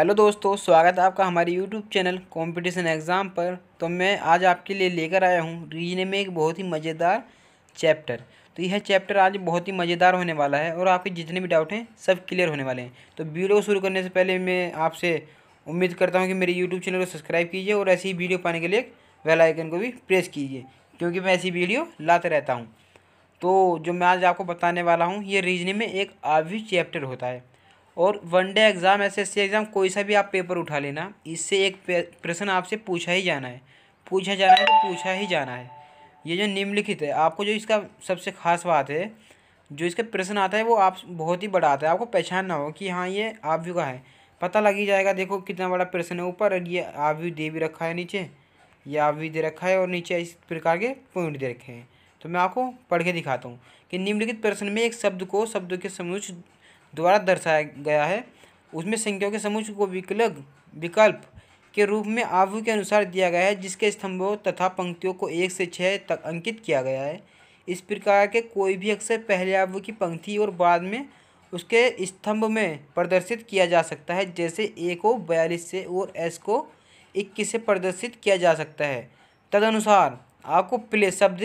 hello दोस्तों स्वागत है आपका हमारे यूट्यूब चैनल कंपटीशन एग्ज़ाम पर तो मैं आज आपके लिए लेकर आया हूँ रीजने में एक बहुत ही मज़ेदार चैप्टर तो यह चैप्टर आज बहुत ही मज़ेदार होने वाला है और आपके जितने भी डाउट हैं सब क्लियर होने वाले हैं तो वीडियो को शुरू करने से पहले मैं आपसे उम्मीद करता हूँ कि मेरे यूट्यूब चैनल को सब्सक्राइब कीजिए और ऐसी वीडियो पाने के लिए वेलाइकन को भी प्रेस कीजिए क्योंकि मैं ऐसी वीडियो लाते रहता हूँ तो जो मैं आज आपको बताने वाला हूँ ये रीजने में एक आवी चैप्टर होता है और one day exam S S exam कोई सा भी आप पेपर उठा लेना इससे एक प्रश्न आपसे पूछा ही जाना है पूछा जाना है तो पूछा ही जाना है ये जो निम्नलिखित है आपको जो इसका सबसे खास बात है जो इसका प्रश्न आता है वो आप बहुत ही बड़ा आता है आपको पहचानना हो कि हाँ ये आप व्यू का है पता लग ही जाएगा देखो कितना बड़ा प्रश्न है ऊपर और ये आप व्यू दे भी रखा है नीचे ये आप दे रखा है और नीचे इस प्रकार के पॉइंट दे रखे हैं तो मैं आपको पढ़ के दिखाता हूँ कि निम्नलिखित प्रश्न में एक शब्द को शब्दों के समूच द्वारा दर्शाया गया है उसमें संख्याओं के समूह को विकल्प विकल्प के रूप में आवु के अनुसार दिया गया है जिसके स्तंभों तथा पंक्तियों को एक से छः तक अंकित किया गया है इस प्रकार के कोई भी अक्सर पहले आवु की पंक्ति और बाद में उसके स्तंभ में प्रदर्शित किया जा सकता है जैसे ए को बयालीस से और एस को इक्कीस से प्रदर्शित किया जा सकता है तदनुसार आपको प्ले शब्द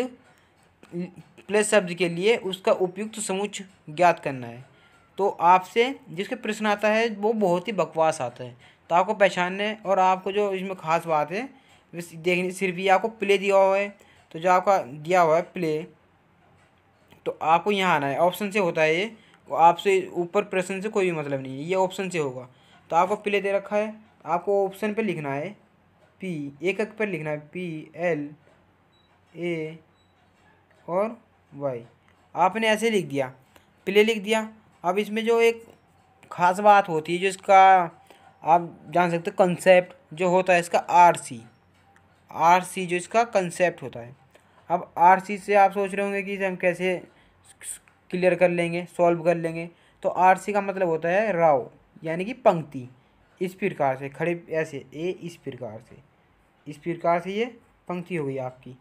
प्ले शब्द के लिए उसका उपयुक्त समुच ज्ञात करना है तो आपसे जिसके प्रश्न आता है वो बहुत ही बकवास आता है तो आपको पहचानने और आपको जो इसमें खास बात है देखने सिर्फ ये आपको प्ले दिया हुआ है तो जो आपका दिया हुआ है प्ले तो आपको यहाँ आना है ऑप्शन से होता है ये आपसे ऊपर प्रश्न से कोई भी मतलब नहीं है ये ऑप्शन से होगा तो आपको प्ले दे रखा है आपको ऑप्शन पे लिखना है पी एक एक पर लिखना है पी एल ए और वाई आपने ऐसे लिख दिया प्ले लिख दिया अब इसमें जो एक ख़ास बात होती है जो इसका आप जान सकते हो कंसेप्ट जो होता है इसका आरसी आरसी जो इसका कंसेप्ट होता है अब आरसी से आप सोच रहे होंगे कि हम कैसे क्लियर कर लेंगे सॉल्व कर लेंगे तो आरसी का मतलब होता है राव यानी कि पंक्ति इस प्रकार से खड़े ऐसे ए इस प्रकार से इस प्रकार से ये पंक्ति हो गई आपकी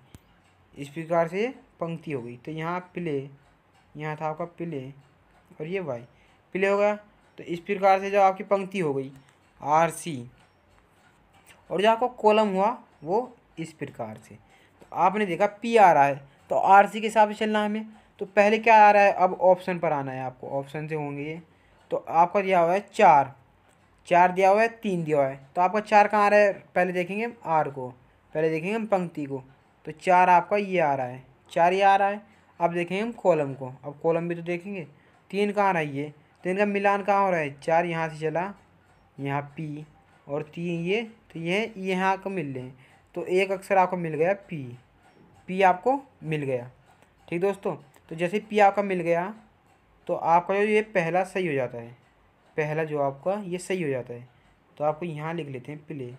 इस प्रकार से ये पंक्ति हो गई तो यहाँ प्ले यहाँ था आपका प्ले और ये वाई प्ले हो गया तो इस प्रकार से जो आपकी पंक्ति हो गई आर सी और जो आपका कॉलम हुआ वो इस प्रकार से तो आपने देखा पी आ रहा है तो आर सी के हिसाब से चलना है हमें तो पहले क्या आ रहा है अब ऑप्शन पर आना है आपको ऑप्शन से होंगे ये तो आपका दिया हुआ है चार चार दिया हुआ है तीन दिया हुआ है तो आपका चार कहाँ आ रहा है पहले देखेंगे हम आर को पहले देखेंगे हम पंक्ति को तो चार आपका ये आ रहा है चार ये आ रहा है अब देखेंगे हम कॉलम को अब कॉलम भी तो देखेंगे तीन कहाँ रहा है ये तो इनका मिलान कहाँ हो रहा है चार यहाँ से चला यहाँ पी और तीन ये तो ये यहाँ को मिल रहे हैं तो एक अक्षर आपको मिल गया पी पी आपको मिल गया ठीक दोस्तों तो जैसे पी आपका मिल गया तो आपका जो ये पहला सही हो जाता है पहला जो आपका ये सही हो जाता है तो आपको यहाँ लिख लेते हैं प्ले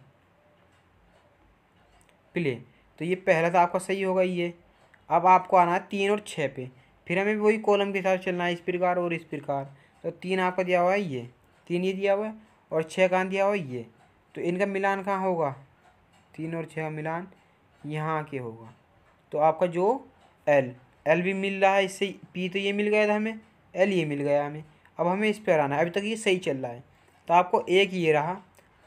प्ले तो ये पहला तो आपका सही होगा ये अब आपको आना है तीन और छः पे फिर हमें वही कॉलम के हिसाब से चलना है इस प्रकार और इस प्रकार तो तीन आपका दिया हुआ है ये तीन ये दिया हुआ है और छः कहाँ दिया हुआ है ये तो इनका मिलान कहाँ होगा तीन और छः का मिलान यहाँ के होगा तो आपका जो एल एल भी मिल रहा है इससे पी तो ये मिल गया था हमें एल ये मिल गया हमें अब हमें इस पर आना है अभी तक ये सही चल रहा है तो आपको एक ये रहा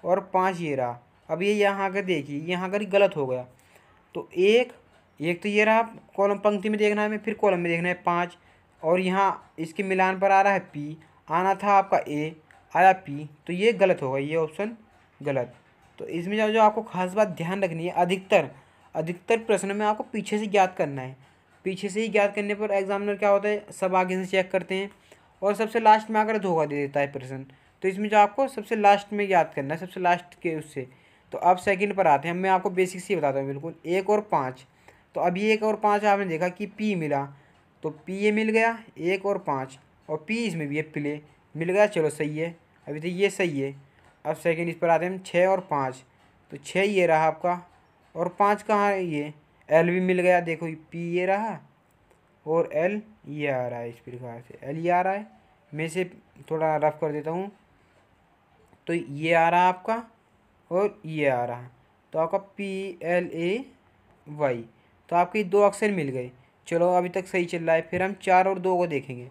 और पाँच ये रहा अब ये यहाँ आकर देखिए यहाँ आकर गलत हो गया तो एक एक तो ये रहा कॉलम पंक्ति में देखना है हमें फिर कॉलम में देखना है पाँच और यहाँ इसके मिलान पर आ रहा है पी आना था आपका ए आया पी तो ये गलत होगा ये ऑप्शन गलत तो इसमें जो जो आपको खास बात ध्यान रखनी है अधिकतर अधिकतर प्रश्न में आपको पीछे से ज्ञात करना है पीछे से ही ज्ञात करने पर एग्जामिनर क्या होता है सब आगे से चेक करते हैं और सबसे लास्ट में आकर धोखा दे देता है प्रश्न तो इसमें जो आपको सबसे लास्ट में याद करना है सबसे लास्ट के उससे तो अब सेकंड पर आते हैं मैं आपको बेसिक ही बताता हूँ बिल्कुल एक और पाँच तो अभी एक और पाँच आपने देखा कि पी मिला तो पी ये मिल गया एक और पाँच और पी इसमें भी है प्ले मिल गया चलो सही है अभी तो ये सही है अब सेकंड इस पर आते हैं हम छः और पाँच तो छः ये रहा आपका और पाँच कहाँ ये एल भी मिल गया देखो पी ये रहा और एल ये आ रहा है इस प्रकार से एल ये आ रहा है मैं इसे थोड़ा रफ कर देता हूँ तो ये आ रहा आपका और ये आ रहा तो आपका पी एल ए वाई तो आपके दो अक्षर मिल गए चलो अभी तक सही चल रहा है फिर हम चार और दो को देखेंगे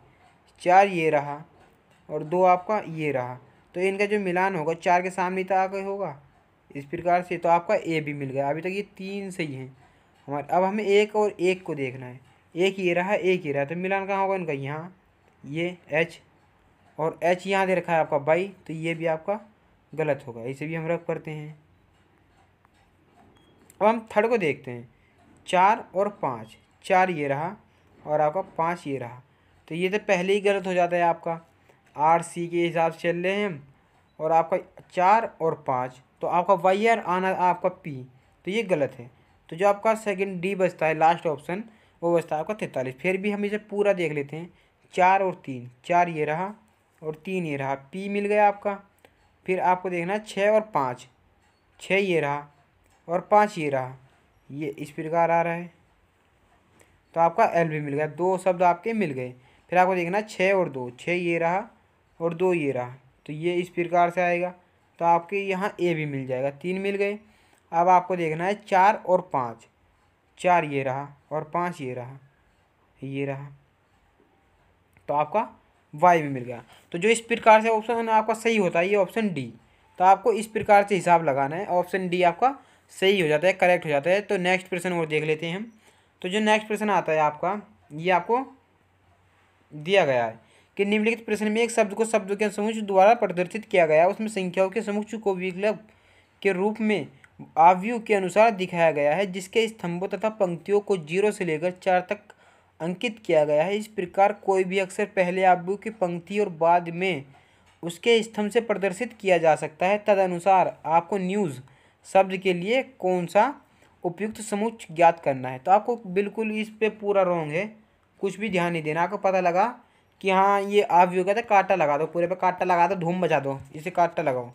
चार ये रहा और दो आपका ये रहा तो इनका जो मिलान होगा चार के सामने तो आगे होगा इस प्रकार से तो आपका ए भी मिल गया अभी तक ये तीन सही हैं हमारे अब हमें एक और एक को देखना है एक ये रहा एक ये रहा तो मिलान कहाँ होगा इनका यहाँ ये एच और एच यहाँ दे रखा है आपका बाई तो ये भी आपका गलत होगा इसे भी हम रख करते हैं अब हम थर्ड को देखते हैं चार और पाँच चार ये रहा और आपका पाँच ये रहा तो ये तो पहले ही गलत हो जाता है आपका आर सी के हिसाब से चल रहे हैं हम और आपका चार और पाँच तो आपका वाई आर आना आपका पी तो ये गलत है तो जो आपका सेकंड डी बचता है लास्ट ऑप्शन वो बचता है आपका तैंतालीस फिर भी हम इसे पूरा देख लेते हैं चार और तीन चार ये रहा और तीन ये रहा पी मिल गया आपका फिर आपको देखना छः और पाँच छः ये रहा और पाँच ये रहा ये इस प्रकार आ रहा है तो आपका एल भी मिल गया दो शब्द आपके मिल गए फिर आपको देखना छः और दो छः ये रहा और दो ये रहा तो ये इस प्रकार से आएगा तो आपके यहाँ ए भी मिल जाएगा तीन मिल गए अब आपको देखना है चार और पाँच चार ये रहा और पाँच ये रहा ये रहा तो आपका वाई भी मिल गया तो जो इस प्रकार से ऑप्शन आपका सही होता है ये ऑप्शन डी तो आपको इस प्रकार से हिसाब लगाना है ऑप्शन डी आपका सही हो जाता है करेक्ट हो जाता है तो नेक्स्ट प्रश्न और देख लेते हैं हम तो जो नेक्स्ट प्रश्न आता है आपका ये आपको दिया गया है कि निम्नलिखित प्रश्न में एक शब्द को शब्दों के समुच्च द्वारा प्रदर्शित किया गया उसमें संख्याओं के समुच्च को विकल्प के रूप में आव्यू के अनुसार दिखाया गया है जिसके स्तंभों तथा पंक्तियों को जीरो से लेकर चार तक अंकित किया गया है इस प्रकार कोई भी अक्सर पहले आव्यू की पंक्ति और बाद में उसके स्तंभ से प्रदर्शित किया जा सकता है तदनुसार आपको न्यूज़ शब्द के लिए कौन सा उपयुक्त समुच ज्ञात करना है तो आपको बिल्कुल इस पे पूरा रॉन्ग है कुछ भी ध्यान नहीं देना आपको पता लगा कि हाँ ये आप अवयोग है काटा लगा दो पूरे पे काटा लगा दो धूम बजा दो इसे काटा लगाओ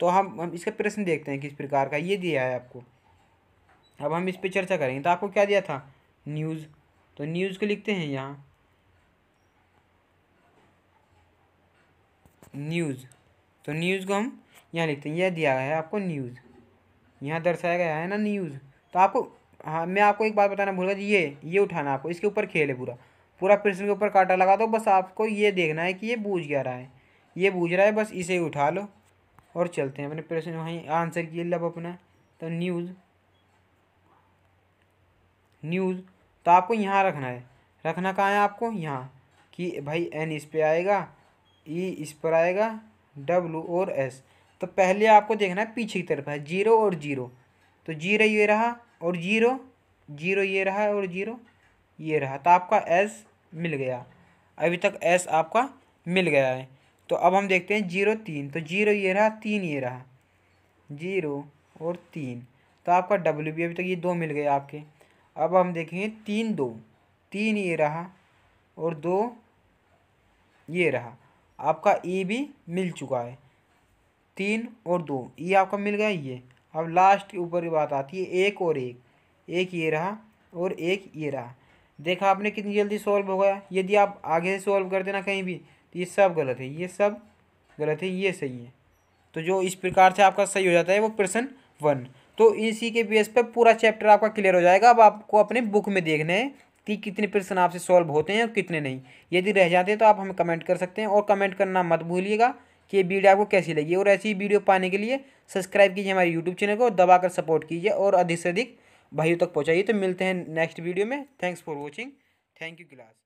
तो हम हम इसका प्रश्न देखते हैं किस प्रकार का ये दिया है आपको अब हम इस पर चर्चा करेंगे तो आपको क्या दिया था न्यूज़ तो न्यूज़ को लिखते हैं यहाँ न्यूज़ तो न्यूज़ को हम यहाँ लिखते हैं यह दिया है आपको न्यूज़ यहाँ दर्शाया गया है ना न्यूज़ तो आपको हाँ मैं आपको एक बात बताना भूल गया ये ये उठाना आपको इसके ऊपर खेल है पूरा पूरा प्रश्न के ऊपर काटा लगा दो बस आपको ये देखना है कि ये बूझ क्या रहा है ये बूझ रहा है बस इसे उठा लो और चलते हैं अपने प्रश्न वहीं आंसर किए लब अपना तो न्यूज़ न्यूज़ तो आपको यहाँ रखना है रखना कहाँ है आपको यहाँ कि भाई एन e इस पर आएगा ई इस पर आएगा डब्लू और एस तो पहले आपको देखना है पीछे की तरफ है जीरो और जीरो तो जीरो ये रहा और जीरो जीरो ये रहा और जीरो ये रहा तो आपका एस मिल गया अभी तक एस आपका मिल गया है तो अब हम देखते हैं जीरो तीन तो जीरो ये रहा तीन ये रहा जीरो और तीन तो आपका डब्ल्यू बी अभी तक ये दो मिल गए आपके अब हम देखेंगे तीन दो तीन ये रहा और दो ये रहा आपका ई e भी मिल चुका है तीन और दो ये आपका मिल गया ये अब लास्ट के ऊपर की बात आती है एक और एक एक ये रहा और एक ये रहा देखा आपने कितनी जल्दी सॉल्व हो गया यदि आप आगे से सॉल्व कर देना कहीं भी तो ये सब गलत है ये सब गलत है ये सही है तो जो इस प्रकार से आपका सही हो जाता है वो प्रश्न वन तो इसी के बेस पर पूरा चैप्टर आपका क्लियर हो जाएगा अब आपको अपने बुक में देखना है कि कितने प्रश्न आपसे सॉल्व होते हैं और कितने नहीं यदि रह जाते हैं तो आप हमें कमेंट कर सकते हैं और कमेंट करना मत भूलिएगा कि ये वीडियो आपको कैसी लगी और ऐसी वीडियो पाने के लिए सब्सक्राइब कीजिए हमारे यूट्यूब चैनल को दबाकर सपोर्ट कीजिए और अधिक से अधिक भाइयों तक पहुँचाइए तो मिलते हैं नेक्स्ट वीडियो में thanks for watching thank you class